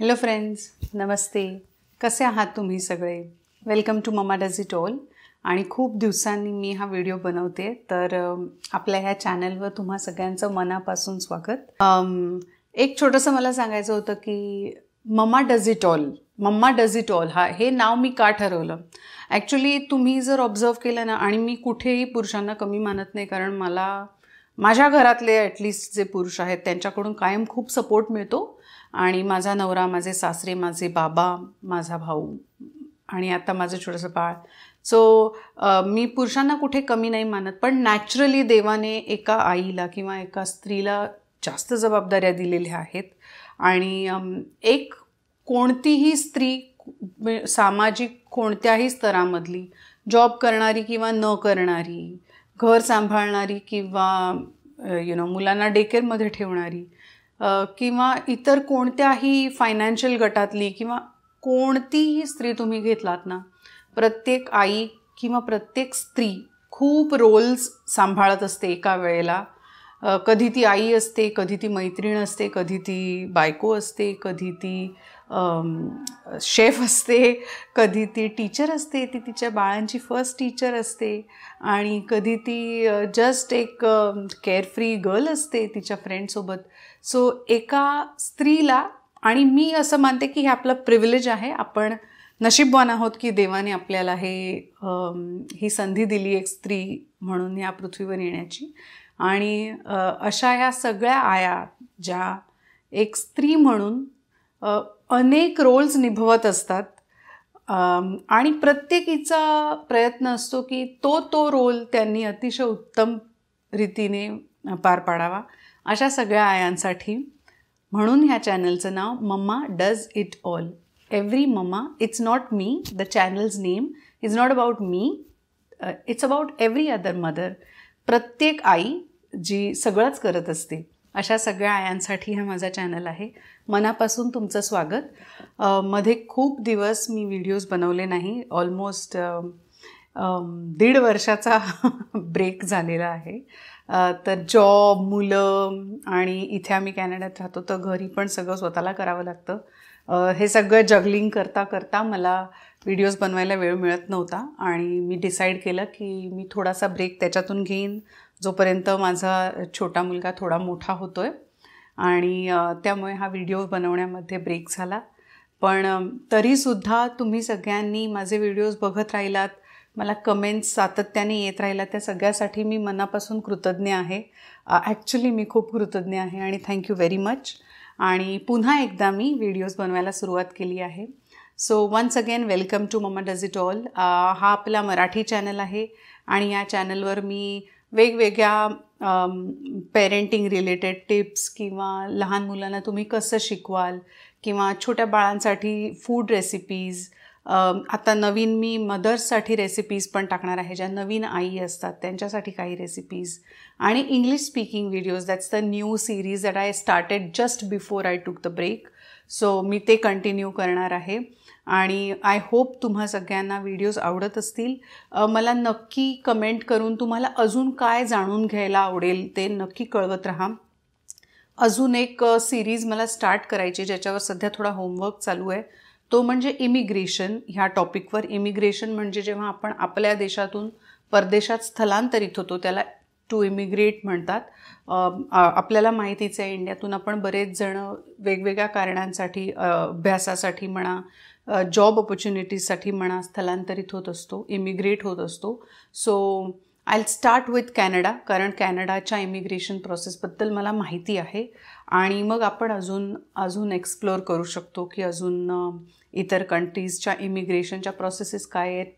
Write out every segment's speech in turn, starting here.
Hello friends नमस्ते कसे आहात तुम्ही सगळे welcome to mama does it all आणि खूप दिवसांनी मी हा व्हिडिओ बनवते तर आपल्या ह्या चॅनलवर तुम्हा सगळ्यांचं मनापासून स्वागत एक छोटंसं मला सांगायचं होतं की mama does it all mama does it all हा हे नाव मी का ठरवलं ॲक्च्युली तुम्ही जर ऑब्झर्व केलं ना आणि मी कुठेही पुरुषांना कमी मानत नाही कारण मला माझ्या घरातले ॲटलिस्ट जे पुरुष आहेत त्यांच्याकडून कायम खूप सपोर्ट मिळतो आणि माझा नवरा माझे सासरे माझे बाबा माझा भाऊ आणि आता माझं छोटंसं बाळ सो मी पुरुषांना कुठे कमी नाही मानत पण नॅचरली देवाने एका आईला किंवा एका स्त्रीला जास्त जबाबदाऱ्या दिलेल्या आहेत आणि एक कोणतीही स्त्री म्हणजे सामाजिक कोणत्याही स्तरामधली जॉब करणारी किंवा न करणारी घर सांभाळणारी किंवा यु नो मुलांना डेकेरमध्ये ठेवणारी किंवा इतर कोणत्याही फायनान्शियल गटातली किंवा कोणतीही स्त्री तुम्ही घेतलात ना प्रत्येक आई किंवा प्रत्येक स्त्री खूप रोल्स सांभाळत असते एका वेळेला कधी ती आई असते कधी ती मैत्रीण असते कधी ती बायको असते कधी ती शेफ असते कधी ती टीचर असते ती तिच्या बाळांची फर्स्ट टीचर असते आणि कधी ती जस्ट एक केअरफ्री गर्ल असते तिच्या फ्रेंडसोबत सो एका स्त्रीला आणि मी असं मानते की हे आपलं प्रिव्हिलेज आहे आपण नशीबवान आहोत की देवाने आपल्याला हे ही संधी दिली एक स्त्री म्हणून या पृथ्वीवर येण्याची आणि अशा ह्या सगळ्या आया ज्या एक स्त्री म्हणून अनेक रोल्स निभवत असतात आणि प्रत्येकीचा प्रयत्न असतो की तो तो रोल त्यांनी अतिशय उत्तम रीतीने पार पाडावा अशा सगळ्या आयांसाठी म्हणून ह्या चॅनलचं नाव mama does it all every mama it's not me the channel's name is not about me it's about every other mother प्रत्येक आई जी सगळंच करत असते अशा सगळ्या आयांसाठी हा माझा चॅनल आहे मनापासून तुमचं स्वागत मध्ये खूप दिवस मी व्हिडिओज बनवले नाही ऑलमोस्ट दीड वर्षाचा ब्रेक झालेला आहे तर जॉब मुलं आणि इथे आम्ही कॅनडात राहतो तर घरी पण सगळं स्वतःला करावं लागतं हे सगळं जगलिंग करता करता मला व्हिडिओज बनवायला वेळ मिळत नव्हता आणि मी डिसाईड केलं की मी थोडासा ब्रेक त्याच्यातून घेईन जोपर्यंत माझा छोटा मुलगा थोडा मोठा होतो आहे आणि त्यामुळे हा व्हिडिओ बनवण्यामध्ये ब्रेक झाला पण तरीसुद्धा तुम्ही सगळ्यांनी माझे व्हिडिओज बघत राहिलात मला कमेंट्स सातत्याने येत राहिलात त्या सगळ्यासाठी मी मनापासून कृतज्ञ आहे ॲक्च्युली मी खूप कृतज्ञ आहे आणि थँक्यू व्हेरी मच आणि पुन्हा एकदा मी व्हिडिओज बनवायला सुरुवात केली आहे so once again welcome to mama does it all हा आपला मराठी चॅनल आहे आणि या चॅनलवर मी वेगवेगळ्या पेरेंटिंग रिलेटेड टिप्स किंवा लहान मुलांना तुम्ही कसं शिकवाल किंवा छोट्या बाळांसाठी फूड रेसिपीज आता नवीन मी मदर्ससाठी रेसिपीज पण टाकणार आहे ज्या नवीन आई असतात त्यांच्यासाठी काही रेसिपीज आणि English speaking videos that's the new series that I started just before I took the break so मी ते कंटिन्यू करणार आहे आणि आय होप तुम्हा सगळ्यांना व्हिडिओज आवडत असतील मला नक्की कमेंट करून तुम्हाला अजून काय जाणून घ्यायला आवडेल ते नक्की कळवत राहा अजून एक सिरीज मला स्टार्ट करायची ज्याच्यावर सध्या थोडा होमवर्क चालू आहे तो म्हणजे इमिग्रेशन ह्या टॉपिकवर इमिग्रेशन म्हणजे जेव्हा आपण आपल्या देशातून परदेशात स्थलांतरित होतो त्याला टू इमिग्रेट म्हणतात आपल्याला माहितीच आहे इंडियातून आपण बरेच जण वेगवेगळ्या कारणांसाठी अभ्यासासाठी म्हणा जॉब ऑपॉर्च्युनिटीजसाठी म्हणा स्थलांतरित होत असतो इमिग्रेट होत असतो so I start with Canada कारण कॅनडाच्या इमिग्रेशन प्रोसेसबद्दल मला माहिती आहे आणि मग आपण अजून अजून एक्सप्लोअर करू शकतो की अजून इतर कंट्रीजच्या इमिग्रेशनच्या प्रोसेसेस काय आहेत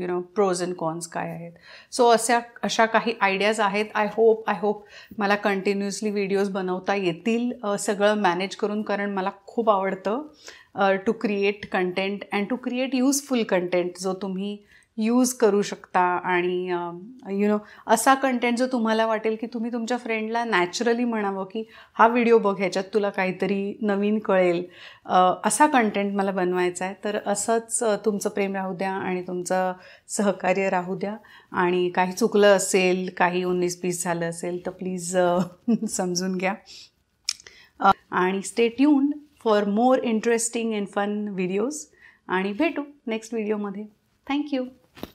you know pros and cons काय आहेत सो अशा अशा काही आयडियाज आहेत आय होप आय होप मला कंटिन्युअसली व्हिडिओज बनवता येतील सगळं मॅनेज करून कारण मला खूप आवडतं to create content and to create useful content जो तुम्ही यूज करू शकता आणि यु नो असा कंटेंट जो तुम्हाला वाटेल की तुम्ही तुमच्या फ्रेंडला नॅचरली म्हणावं की हा व्हिडिओ बघ ह्याच्यात तुला काहीतरी नवीन कळेल असा कंटेंट मला बनवायचा आहे तर असंच तुमचं प्रेम राहू द्या आणि तुमचं सहकार्य राहू द्या आणि काही चुकलं असेल काही उन्नीस पीस झालं असेल तर प्लीज समजून घ्या आणि stay tuned for more interesting and fun videos आणि भेटू नेक्स्ट व्हिडिओमध्ये Thank you.